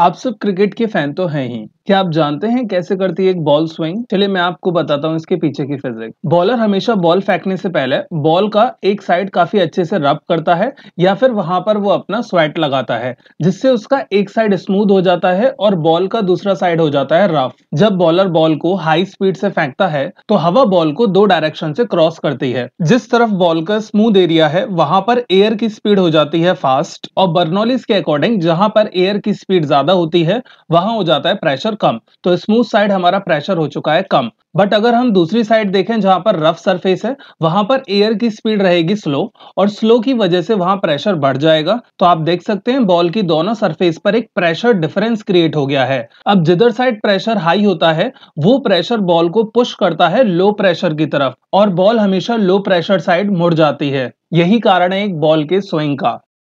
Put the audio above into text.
आप सब क्रिकेट के फैन तो हैं ही क्या आप जानते हैं कैसे करती है एक बॉल स्विंग चलिए मैं आपको बताता हूँ इसके पीछे की फिजिक बॉलर हमेशा बॉल फेंकने से पहले बॉल का एक साइड काफी अच्छे से रब करता है या फिर वहां पर वो अपना स्वेट लगाता है जिससे उसका एक साइड स्मूथ हो जाता है और बॉल का दूसरा साइड हो जाता है रफ जब बॉलर बॉल को हाई स्पीड से फेंकता है तो हवा बॉल को दो डायरेक्शन से क्रॉस करती है जिस तरफ बॉल का स्मूथ एरिया है वहां पर एयर की स्पीड हो जाती है फास्ट और बर्नोलिस के अकॉर्डिंग जहां पर एयर की स्पीड ज्यादा होती है वहां हो जाता है प्रेशर कम तो स्मूथ साइड हमारा प्रेशर हो चुका है कम बट अगर हम दूसरी साइड देखें जहां पर रफ सरफेस है वहां पर एयर की स्पीड रहेगी स्लो और स्लो की वजह से वहां प्रेशर बढ़ जाएगा तो आप देख सकते हैं बॉल की दोनों सरफेस पर एक प्रेशर डिफरेंस क्रिएट हो गया है अब जिधर साइड प्रेशर हाई होता है वो प्रेशर बॉल को पुश करता है लो प्रेशर की तरफ और बॉल हमेशा लो प्रेशर साइड मुड़ जाती है यही कारण है एक बॉल के स्विंग का